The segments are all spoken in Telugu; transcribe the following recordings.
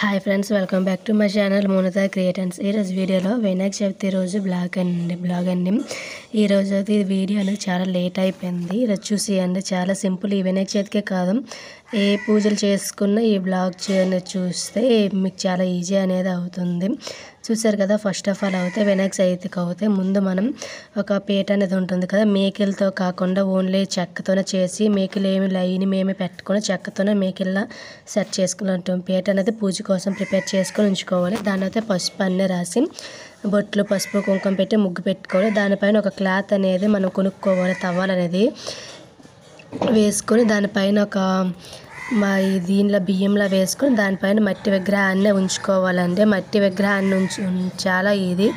hi friends welcome back to my channel creators ఈ ఈరోజు వీడియోలో వినాయక చవితి రోజు బ్లాగ్ అండి బ్లాగ్ అండి ఈరోజు అయితే వీడియో అనేది చాలా లేట్ అయిపోయింది ఈరోజు చూసి అండి చాలా సింపుల్ ఈ వినాయక చవితికే కాదు ఏ పూజలు చేసుకున్న ఈ బ్లాగ్ చేయని చూస్తే మీకు చాలా ఈజీ అనేది అవుతుంది చూసారు కదా ఫస్ట్ ఆఫ్ ఆల్ అయితే వినాయక చవితికి అయితే ముందు మనం ఒక పీట అనేది ఉంటుంది కదా మేకిలతో కాకుండా ఓన్లీ చెక్కతోనే చేసి మేకిలు ఏమి లైని మేమే పెట్టుకుని చెక్కతోనే మేకిల్లా సెట్ చేసుకుని ఉంటాం పీట అనేది పూజ కోసం ప్రిపేర్ చేసుకుని ఉంచుకోవాలి దానితో పసుపు అన్నీ రాసి బొట్లు పసుపు కుంకుమ పెట్టి ముగ్గు పెట్టుకోవాలి దానిపైన ఒక క్లాత్ అనేది మనం కొనుక్కోవాలి తవ్వాలనేది వేసుకొని దానిపైన ఒక మా దీనిలో బియ్యంలో వేసుకొని దానిపైన మట్టి విగ్రహాన్ని ఉంచుకోవాలండి మట్టి విగ్రహాన్ని ఉంచు చాలా ఇది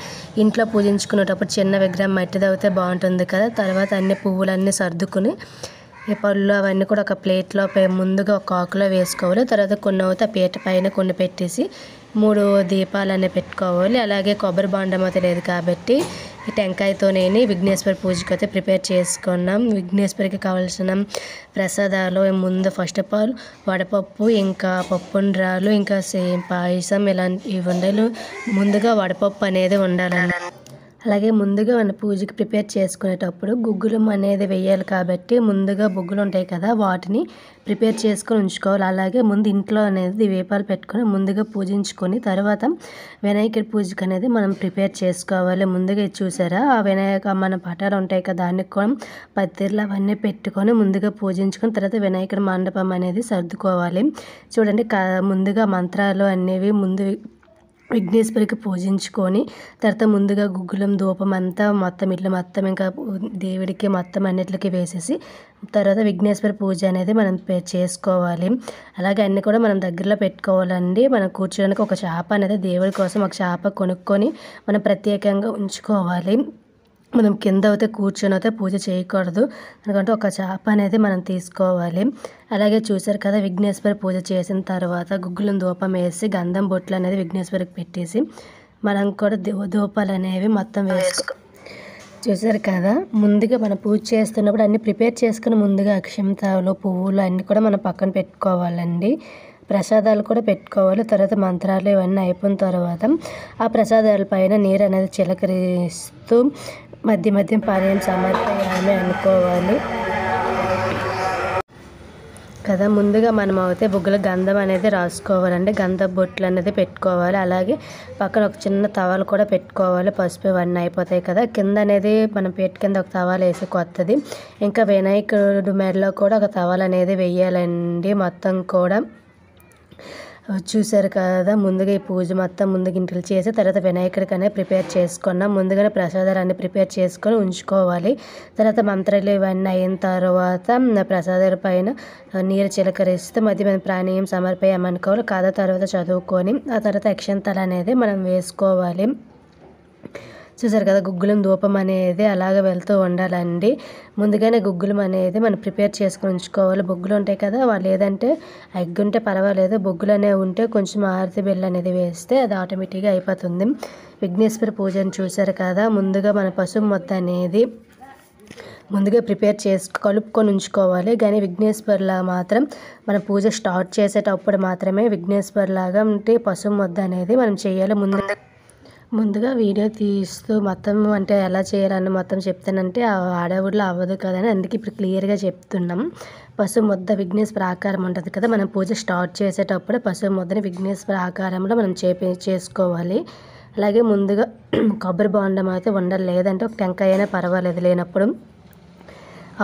ఇంట్లో పూజించుకునేటప్పుడు చిన్న విగ్రహం మట్టిది అయితే బాగుంటుంది కదా తర్వాత అన్ని పువ్వులన్నీ సర్దుకుని ఈ పళ్ళు అవన్నీ కూడా ఒక ప్లేట్లో ముందుగా ఒక ఆకులో వేసుకోవాలి తర్వాత కొన్ని అయితే పీట పైన కొన్ని పెట్టేసి మూడు దీపాలన్నీ పెట్టుకోవాలి అలాగే కొబ్బరి బాండం అయితే లేదు కాబట్టి ఈ టెంకాయతోనే విఘ్నేశ్వర పూజకి అయితే ప్రిపేర్ చేసుకున్నాం విఘ్నేశ్వరికి కావాల్సిన ప్రసాదాలు ముందు ఫస్ట్ ఆఫ్ ఆల్ వడపప్పు ఇంకా పప్పుండ్రాలు ఇంకా సేమ్ పాయసం ఇలాంటి వండలు ముందుగా వడపప్పు అనేది ఉండాలండి అలాగే ముందుగా మన పూజకి ప్రిపేర్ చేసుకునేటప్పుడు గుగ్గులం అనేది వేయాలి కాబట్టి ముందుగా బొగ్గులు ఉంటాయి కదా వాటిని ప్రిపేర్ చేసుకొని ఉంచుకోవాలి అలాగే ముందు ఇంట్లో అనేది దీపాలు పెట్టుకొని ముందుగా పూజించుకొని తర్వాత వినాయకుడి పూజకి అనేది మనం ప్రిపేర్ చేసుకోవాలి ముందుగా చూసారా ఆ వినాయక మన పటాలు ఉంటాయి కదా దానికి కూడా పత్తిర్లు అవన్నీ పెట్టుకొని ముందుగా పూజించుకొని తర్వాత వినాయకుడి మండపం అనేది సర్దుకోవాలి చూడండి ముందుగా మంత్రాలు అనేవి ముందు విఘ్నేశ్వరికి పూజించుకొని తర్వాత ముందుగా గుగ్గులం ధూపం అంతా మొత్తం ఇట్లా మొత్తం ఇంకా దేవుడికి మొత్తం అన్నిటికి వేసేసి తర్వాత విఘ్నేశ్వర పూజ అనేది మనం చేసుకోవాలి అలాగే అన్నీ కూడా మనం దగ్గరలో పెట్టుకోవాలండి మనం కూర్చోడానికి ఒక చేప అనేది దేవుడి కోసం ఒక చేప కొనుక్కొని మనం ప్రత్యేకంగా ఉంచుకోవాలి మనం కింద అయితే కూర్చొని అయితే పూజ చేయకూడదు ఎందుకంటే ఒక చేప అనేది మనం తీసుకోవాలి అలాగే చూశారు కదా విఘ్నేశ్వరి పూజ చేసిన తర్వాత గుగ్గులం దూపం వేసి గంధం బొట్లు అనేది విఘ్నేశ్వరికి పెట్టేసి మనం కూడా దూపాలు అనేవి మొత్తం వేసుకో చూసారు కదా ముందుగా మనం పూజ చేస్తున్నప్పుడు అన్నీ ప్రిపేర్ చేసుకుని ముందుగా అక్షంతాలు పువ్వులు అన్నీ కూడా మనం పక్కన పెట్టుకోవాలండి ప్రసాదాలు కూడా పెట్టుకోవాలి తర్వాత మంత్రాలు ఇవన్నీ అయిపోయిన తర్వాత ఆ ప్రసాదాల పైన నీరు అనేది చిలకరిస్తూ మధ్య మధ్య పానీయం సమర్పయామే అనుకోవాలి కదా ముందుగా మనం అయితే బుగ్గల గంధం అనేది రాసుకోవాలండి గంధ బొట్లు అనేది పెట్టుకోవాలి అలాగే పక్కన ఒక చిన్న తవాలు కూడా పెట్టుకోవాలి పసుపు ఇవన్నీ అయిపోతాయి కదా కింద అనేది మనం పెట్టి కింద ఒక తవాలు వేసి కొత్తది ఇంకా వినాయకుడు మెడలో కూడా ఒక తవాలు అనేది వేయాలండి మొత్తం కూడా చూశారు కదా ముందుగా ఈ పూజ మొత్తం ముందు గింటలు చేసి తర్వాత వినాయకుడికనే ప్రిపేర్ చేసుకున్నాం ముందుగానే ప్రసాదాలన్నీ ప్రిపేర్ చేసుకొని ఉంచుకోవాలి తర్వాత మంత్రాలు ఇవన్నీ అయిన తర్వాత ప్రసాదాల పైన నీరు చిలకరిస్తే మధ్య మనం ప్రాణీయం సమర్పయామనుకోవాలి కథ తర్వాత చదువుకొని ఆ తర్వాత అక్షంతలు అనేది మనం వేసుకోవాలి చూసారు కదా గుగ్గులం ధూపం అనేది అలాగ వెళ్తూ ఉండాలండి ముందుగానే గుగ్గులం అనేది మనం ప్రిపేర్ చేసుకుని ఉంచుకోవాలి బొగ్గులు ఉంటాయి కదా వాళ్ళు ఏదంటే ఎగ్గుంటే పర్వాలేదు బొగ్గులు అనేవి ఉంటే కొంచెం ఆరతి బిల్లు అనేది వేస్తే అది ఆటోమేటిక్గా అయిపోతుంది విఘ్నేశ్వర పూజను చూసారు కదా ముందుగా మన పశువు మొత్తం అనేది ముందుగా ప్రిపేర్ చేసి కలుపుకొని ఉంచుకోవాలి కానీ విఘ్నేశ్వర్లా మాత్రం మన పూజ స్టార్ట్ చేసేటప్పుడు మాత్రమే విఘ్నేశ్వర్లాగా ఉంటే పశువు మొద్ద అనేది మనం చేయాలి ముందు ముందుగా వీడియో తీస్తూ మొత్తం అంటే ఎలా చేయాలని మొత్తం చెప్తానంటే ఆడవుడిలో అవ్వదు కదని అందుకే ఇప్పుడు క్లియర్గా చెప్తున్నాం పశు ముద్ద విఘ్నేశ్వర ఆకారం ఉంటుంది కదా మనం పూజ స్టార్ట్ చేసేటప్పుడు పశు ముద్దని విఘ్నేశ్వర ఆకారంలో మనం చేపి చేసుకోవాలి అలాగే ముందుగా కొబ్బరి బాండం అయితే ఉండాలి లేదంటే ఒక టెంకాయ అయినా పర్వాలేదు లేనప్పుడు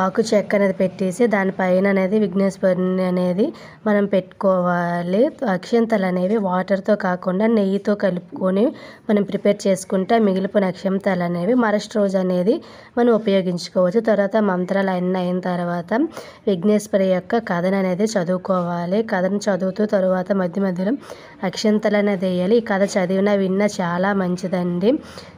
ఆకు చెక్క అనేది పెట్టేసి దానిపైన అనేది విఘ్నేశ్వరుని అనేది మనం పెట్టుకోవాలి అక్షంతలు అనేవి వాటర్తో కాకుండా నెయ్యితో కలుపుకొని మనం ప్రిపేర్ చేసుకుంటే మిగిలిపోయిన అక్షంతలు అనేవి మరస్ట్ రోజు అనేది మనం ఉపయోగించుకోవచ్చు తర్వాత మంత్రాలు అన్నీ అయిన తర్వాత విఘ్నేశ్వరి యొక్క కథను అనేది చదువుకోవాలి కథను చదువుతూ తర్వాత మధ్య మధ్యలో అక్షంతలు అనేది వేయాలి ఈ కథ చదివినా విన్నా చాలా మంచిదండి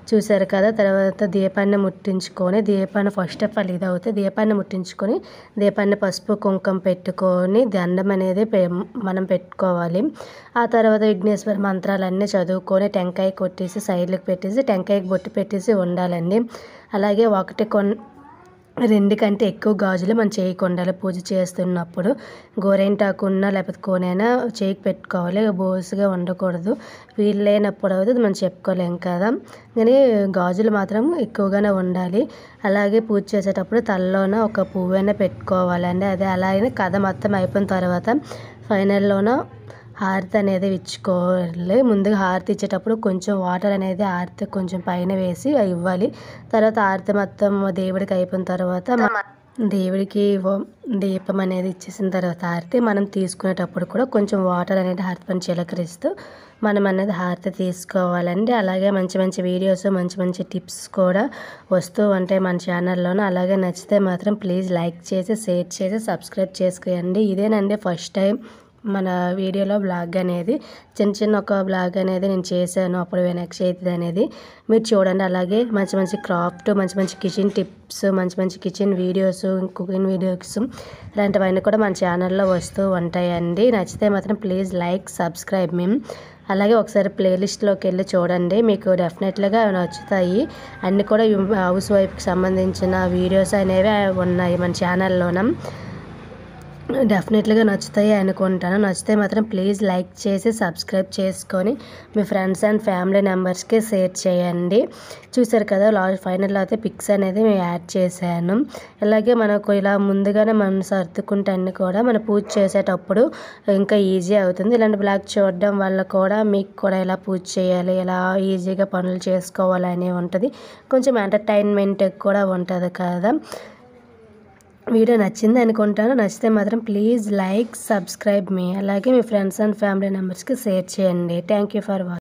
చూశారు కదా తర్వాత దీపాన్ని ముట్టించుకొని దీపాన్ని ఫస్ట్ ఆఫ్ ఆల్ ఇది అవుతాయి దీపాన్ని దీపాన్ని ముట్టించుకొని దీపాన్ని పసుపు కుంకుమ పెట్టుకొని దండం అనేది మనం పెట్టుకోవాలి ఆ తర్వాత విఘ్నేశ్వర మంత్రాలన్నీ చదువుకొని టెంకాయ కొట్టేసి సైడ్లకు పెట్టేసి టెంకాయకి బొట్టు పెట్టేసి ఉండాలండి అలాగే ఒకటి కొన్ రెండు కంటే ఎక్కువ గాజులు మనం చేయకుండా పూజ చేస్తున్నప్పుడు గోరింటాకున్నా లేకపోతే కోనైనా చేయికి పెట్టుకోవాలి బోసుగా ఉండకూడదు వీలు లేనప్పుడు అవుతుంది మనం చెప్పుకోలేం కదా కానీ గాజులు మాత్రం ఎక్కువగానే ఉండాలి అలాగే పూజ చేసేటప్పుడు తలలోన ఒక పువ్వైనా పెట్టుకోవాలండి అదే అలాగే కథ మొత్తం అయిపోయిన తర్వాత ఫైనల్లోన హారతి అనేది ఇచ్చుకోవాలి ముందుగా హారతి ఇచ్చేటప్పుడు కొంచెం వాటర్ అనేది హారతి కొంచెం పైన వేసి ఇవ్వాలి తర్వాత హారతి మొత్తం దేవుడికి అయిపోయిన తర్వాత దేవుడికి దీపం అనేది ఇచ్చేసిన తర్వాత హారతి మనం తీసుకునేటప్పుడు కూడా కొంచెం వాటర్ అనేది హారతి పని చిలకరిస్తూ మనం అనేది హారతి తీసుకోవాలండి అలాగే మంచి మంచి వీడియోస్ మంచి మంచి టిప్స్ కూడా వస్తూ ఉంటాయి మన ఛానల్లోనూ అలాగే నచ్చితే మాత్రం ప్లీజ్ లైక్ చేసి షేర్ చేసి సబ్స్క్రైబ్ చేసుకోండి ఇదేనండి ఫస్ట్ టైం మన వీడియోలో బ్లాగ్ అనేది చిన్న చిన్న ఒక బ్లాగ్ అనేది నేను చేశాను అప్పుడు వినాయక చవితి అనేది మీరు చూడండి అలాగే మంచి మంచి క్రాఫ్ట్ మంచి మంచి కిచెన్ టిప్స్ మంచి మంచి కిచెన్ వీడియోస్ కుకింగ్ వీడియోస్ ఇలాంటివన్నీ కూడా మన ఛానల్లో వస్తూ ఉంటాయండి నచ్చితే మాత్రం ప్లీజ్ లైక్ సబ్స్క్రైబ్ మేము అలాగే ఒకసారి ప్లేలిస్ట్లోకి వెళ్ళి చూడండి మీకు డెఫినెట్లీగా అవి నచ్చుతాయి అన్నీ కూడా హౌస్ వైఫ్కి సంబంధించిన వీడియోస్ అనేవి ఉన్నాయి మన ఛానల్లోనం డెఫినెట్లీగా నచ్చుతాయి అనుకుంటాను నచ్చితే మాత్రం ప్లీజ్ లైక్ చేసి సబ్స్క్రైబ్ చేసుకొని మీ ఫ్రెండ్స్ అండ్ ఫ్యామిలీ మెంబర్స్కి షేర్ చేయండి చూసారు కదా లాస్ట్ ఫైనల్లో అయితే పిక్స్ అనేది మేము యాడ్ చేశాను ఇలాగే మనకు ఇలా ముందుగానే మనం సర్దుకుంటే అన్ని కూడా మనం పూజ చేసేటప్పుడు ఇంకా ఈజీ అవుతుంది ఇలాంటి బ్లాగ్ చూడడం వల్ల కూడా మీకు కూడా ఇలా పూజ చేయాలి ఇలా ఈజీగా పనులు చేసుకోవాలి అనేవి ఉంటుంది కొంచెం ఎంటర్టైన్మెంట్ కూడా ఉంటుంది కదా వీడియో నచ్చింది అనుకుంటాను నచ్చితే మాత్రం ప్లీజ్ లైక్ సబ్స్క్రైబ్ మీ అలాగే మీ ఫ్రెండ్స్ అండ్ ఫ్యామిలీ మెంబర్స్కి షేర్ చేయండి థ్యాంక్ యూ ఫర్ వాచింగ్